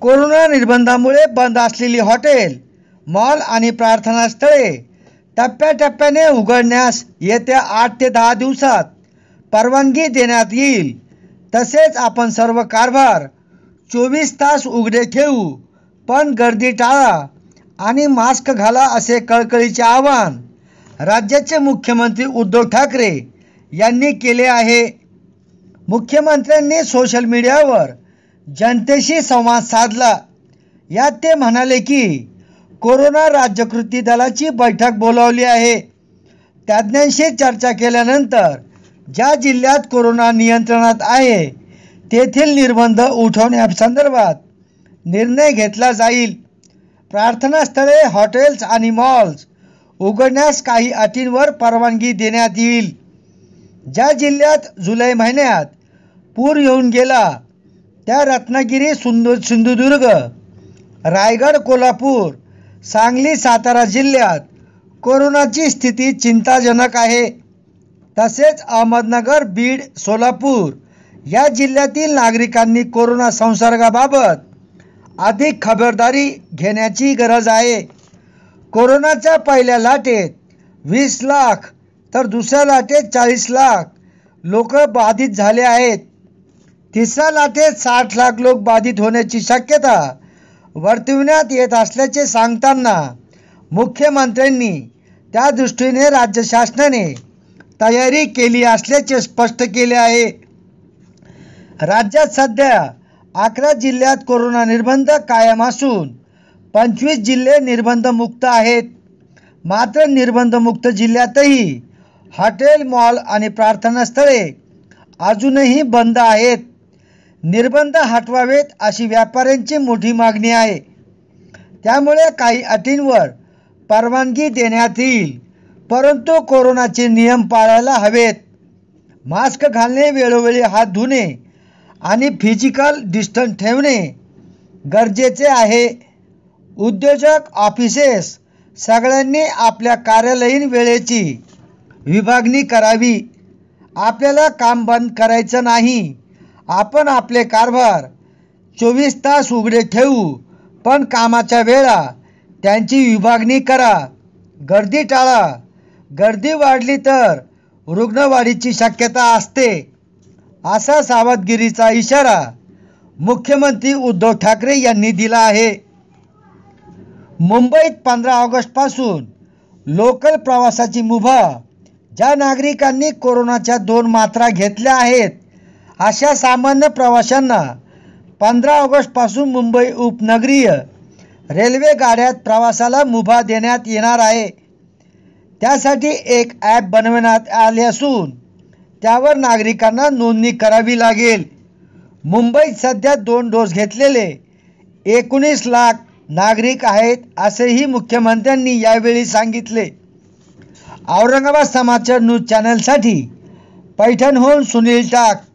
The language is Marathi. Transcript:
कोरोना निर्बंधामुळे बंद असलेली हॉटेल मॉल आणि स्थळे टप्प्याटप्प्याने उघडण्यास येत्या आठ ते दहा दिवसात परवानगी देण्यात येईल तसेच आपण सर्व कारभार चोवीस तास उघडे ठेवू पण गर्दी टाळा आणि मास्क घाला असे कळकळीचे आवाहन राज्याचे मुख्यमंत्री उद्धव ठाकरे यांनी केले आहे मुख्यमंत्र्यांनी सोशल मीडियावर जनतेशी संवाद साधला यात ते म्हणाले की कोरोना राज्यकृती दलाची बैठक बोलावली आहे तज्ज्ञांशी चर्चा केल्यानंतर ज्या जिल्ह्यात कोरोना नियंत्रणात आहे तेथील निर्बंध उठवण्यासंदर्भात निर्णय घेतला जाईल प्रार्थनास्थळे हॉटेल्स आणि मॉल्स उघडण्यास काही अटींवर परवानगी देण्यात येईल ज्या जिल्ह्यात जुलै महिन्यात पूर येऊन गेला त्या रत्नागिरी सुंदु सिंधुदुर्ग रायगड कोल्हापूर सांगली सातारा जिल्ह्यात कोरोनाची स्थिती चिंताजनक आहे तसेच अहमदनगर बीड सोलापूर या जिल्ह्यातील नागरिकांनी कोरोना संसर्गाबाबत अधिक खबरदारी घेण्याची गरज आहे कोरोनाच्या पहिल्या लाटेत वीस लाख तर दुसऱ्या लाटेत चाळीस लाख लोक बाधित झाले आहेत तिसऱ्या लाटेत साठ लाख लोक बाधित होण्याची शक्यता वर्तविण्यात येत असल्याचे सांगताना मुख्यमंत्र्यांनी त्या दृष्टीने राज्य शासनाने तयारी केली असल्याचे स्पष्ट केले आहे राज्यात सध्या अकरा जिल्ह्यात कोरोना निर्बंध कायम असून पंचवीस जिल्हे निर्बंधमुक्त आहेत मात्र निर्बंधमुक्त जिल्ह्यातही हॉटेल मॉल आणि प्रार्थनास्थळे अजूनही बंद आहेत निर्बंध हटवावेत अशी व्यापाऱ्यांची मोठी मागणी आहे त्यामुळे काही अटींवर परवानगी देण्यात येईल परंतु कोरोनाचे नियम पाळायला हवेत मास्क घालणे वेळोवेळी हात धुणे आणि फिजिकल डिस्टन्स ठेवणे गरजेचे आहे उद्योजक ऑफिसेस सगळ्यांनी आपल्या कार्यालयीन वेळेची विभागणी करावी आपल्याला काम बंद करायचं नाही आपण आपले कारभार चोवीस तास उघडे ठेवू पण कामाच्या वेळा त्यांची विभागणी करा गर्दी टाळा गर्दी वाढली तर रुग्णवाढीची शक्यता असते असा सावधगिरीचा इशारा मुख्यमंत्री उद्धव ठाकरे यांनी दिला आहे मुंबईत पंधरा ऑगस्टपासून लोकल प्रवासाची मुभा ज्या नागरिकांनी कोरोनाच्या दोन मात्रा घेतल्या आहेत अशा सामान्य प्रवाशांना पंधरा ऑगस्टपासून मुंबई उपनगरीय रेल्वे गाड्यात प्रवासाला मुभा देण्यात येणार आहे त्यासाठी एक ॲप बनवण्यात आले असून त्यावर नागरिकांना नोंदणी करावी लागेल मुंबईत सध्या दोन डोस घेतलेले एकोणीस लाख नागरिक आहेत असेही मुख्यमंत्र्यांनी यावेळी सांगितले औरंगाबाद समाचार न्यूज चॅनलसाठी पैठणहून सुनील टाक